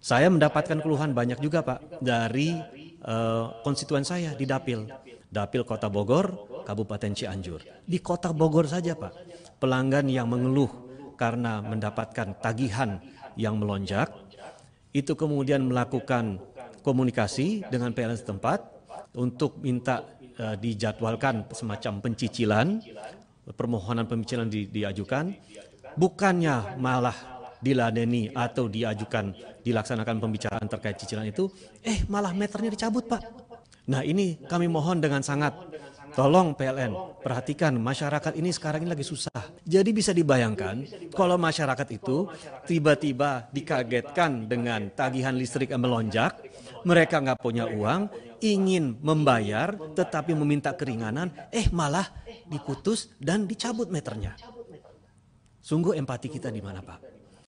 Saya mendapatkan keluhan banyak juga Pak dari uh, konstituen saya di Dapil. Dapil Kota Bogor, Kabupaten Cianjur. Di Kota Bogor saja Pak, pelanggan yang mengeluh karena mendapatkan tagihan yang melonjak, itu kemudian melakukan komunikasi dengan PLN setempat untuk minta uh, dijadwalkan semacam pencicilan, permohonan pencicilan di, diajukan, bukannya malah diladeni atau diajukan dilaksanakan pembicaraan terkait cicilan itu, eh malah meternya dicabut Pak. Nah ini kami mohon dengan sangat Tolong PLN, perhatikan masyarakat ini sekarang ini lagi susah. Jadi bisa dibayangkan kalau masyarakat itu tiba-tiba dikagetkan dengan tagihan listrik yang melonjak, mereka nggak punya uang, ingin membayar tetapi meminta keringanan, eh malah diputus dan dicabut meternya. Sungguh empati kita di mana Pak?